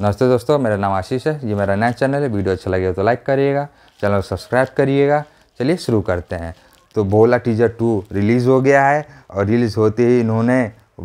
नमस्ते दोस्तों मेरा नाम आशीष है ये मेरा नया चैनल है वीडियो अच्छा लगे तो लाइक करिएगा चैनल को सब्सक्राइब करिएगा चलिए शुरू करते हैं तो भोला टीजर टू रिलीज़ हो गया है और रिलीज़ होते ही इन्होंने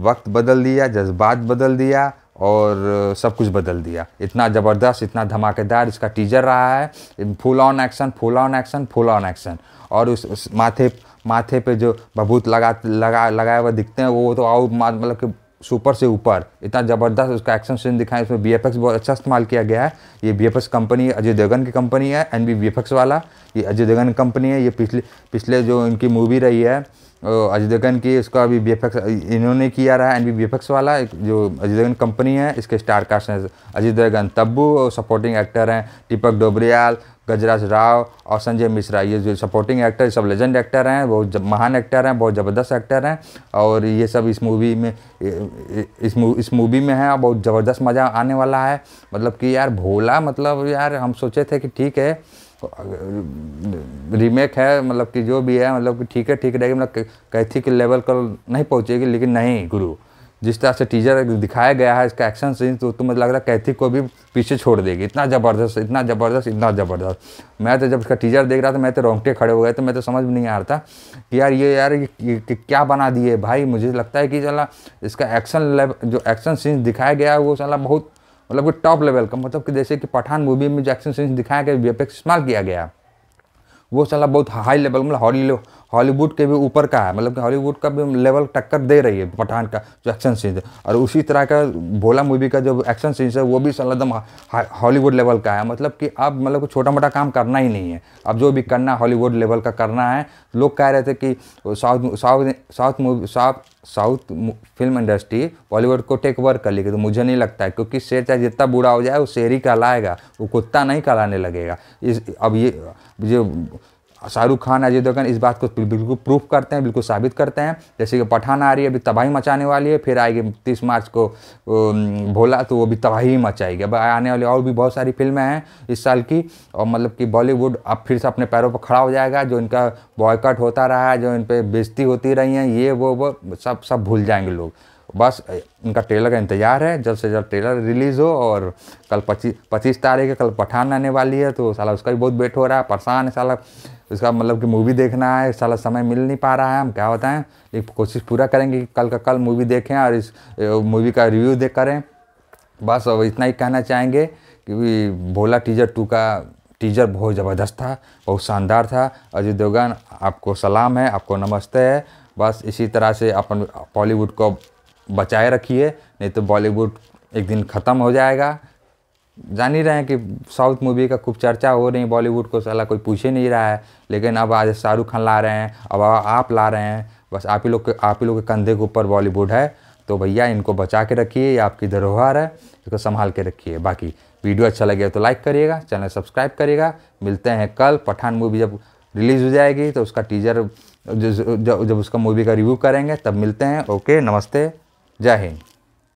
वक्त बदल दिया जज्बात बदल दिया और सब कुछ बदल दिया इतना ज़बरदस्त इतना धमाकेदार इसका टीजर रहा है full on action full on action full on action और उस, उस माथे माथे पे जो बबूत लगा लगा लगाए हुए दिखते हैं वो तो और मतलब कि सुपर से ऊपर इतना ज़बरदस्त उसका एक्शन सीन दिखाएं इसमें बी बहुत अच्छा इस्तेमाल किया गया है ये बी कंपनी अजय देवगन की कंपनी है एन बी वाला ये अजय देवगन कंपनी है ये पिछले पिछले जो इनकी मूवी रही है अजय देवगन की उसका अभी बी इन्होंने किया रहा है एन बी वाला जो अजय देवगन कंपनी है इसके स्टार कास्ट हैं अजय देवगन तब्बू सपोर्टिंग एक्टर हैं दीपक डोबरियाल गजराज राव और संजय मिश्रा ये जो सपोर्टिंग एक्टर सब लेजेंड एक्टर हैं बहुत महान एक्टर हैं बहुत ज़बरदस्त एक्टर हैं और ये सब इस मूवी में इस मूवी इस मूवी में है और बहुत ज़बरदस्त मज़ा आने वाला है मतलब कि यार भोला मतलब यार हम सोचे थे कि ठीक है तो रीमेक है मतलब कि जो भी है मतलब कि ठीक है ठीक रहेगी मतलब कैथी के लेवल पर नहीं पहुँचेगी लेकिन नहीं गुरु जिस तरह से टीजर दिखाया गया है इसका एक्शन सीन तो तुम्हें लग रहा है कैथी को भी पीछे छोड़ देगी इतना ज़बरदस्त इतना ज़बरदस्त इतना ज़बरदस्त मैं तो जब इसका टीजर देख रहा था मैं तो रोंगटे खड़े हो गए तो मैं तो समझ में नहीं आ रहा था कि यार ये यार ये, ये, ये क्या बना दिए भाई मुझे लगता है कि चला इसका एक्शन लेव जो एक्शन सीन दिखाया गया है वो चला बहुत मतलब कि टॉप लेवल का मतलब कि जैसे कि पठान मूवी में जो एक्शन सीन दिखाया गया वी इस्तेमाल किया गया वो साला बहुत हाई लेवल मतलब हॉली हॉलीवुड के भी ऊपर का है मतलब कि हॉलीवुड का भी लेवल टक्कर दे रही है पठान का जो एक्शन सीन्स है और उसी तरह का भोला मूवी का जो एक्शन सीन्स है वो भी एकदम हॉलीवुड लेवल का है मतलब कि अब मतलब छोटा मोटा काम करना ही नहीं है अब जो भी करना हॉलीवुड लेवल का करना है लोग कह रहे थे कि south south south movie south south film industry Bollywood को टेक ओवर कर लेगी तो मुझे नहीं लगता है क्योंकि शेर चाहे जितना बूढ़ा हो जाए वो शेर ही कहलाएगा वो कुत्ता नहीं कहलाने लगेगा इस अब ये जो शाहरुख खान अजय देवगन इस बात को बिल्कुल प्रूफ करते हैं बिल्कुल साबित करते हैं जैसे कि पठान आ रही है अभी तबाही मचाने वाली है फिर आएगी तीस मार्च को भोला तो वो भी तबाही मचाएगी अब आने वाली और भी बहुत सारी फिल्में हैं इस साल की और मतलब कि बॉलीवुड अब फिर से अपने पैरों पर खड़ा हो जाएगा जो इनका बॉयकट होता रहा है जो इन पर बेजती होती रही हैं ये वो वो सब सब भूल जाएंगे लोग बस इनका ट्रेलर का इंतज़ार है जल्द से जल्द ट्रेलर रिलीज़ हो और कल पच्चीस पच्चीस तारीख है कल पठान आने वाली है तो साला उसका भी बहुत वेट हो रहा है परेशान है साला इसका मतलब कि मूवी देखना है साला समय मिल नहीं पा रहा है हम क्या बताएं लेकिन कोशिश पूरा करेंगे कि कल का कल मूवी देखें और इस मूवी का रिव्यू देख करें बस अब इतना ही कहना चाहेंगे कि भोला टीजर टू का टीजर बहुत ज़बरदस्त था बहुत शानदार था अजय देवगन आपको सलाम है आपको नमस्ते है बस इसी तरह से अपन बॉलीवुड को बचाए रखिए नहीं तो बॉलीवुड एक दिन ख़त्म हो जाएगा जान ही रहे हैं कि साउथ मूवी का खूब चर्चा हो रही है बॉलीवुड को साला कोई पूछ ही नहीं रहा है लेकिन अब आज शाहरुख खान ला रहे हैं अब आप ला रहे हैं बस आप ही लोग के आप ही लोग के कंधे के ऊपर बॉलीवुड है तो भैया इनको बचा के रखिए ये आपकी धरोहर है इसको संभाल के रखिए बाकी वीडियो अच्छा लगे तो लाइक करिएगा चैनल सब्सक्राइब करिएगा मिलते हैं कल पठान मूवी जब रिलीज़ हो जाएगी तो उसका टीजर जब उसका मूवी का रिव्यू करेंगे तब मिलते हैं ओके नमस्ते जय हिंद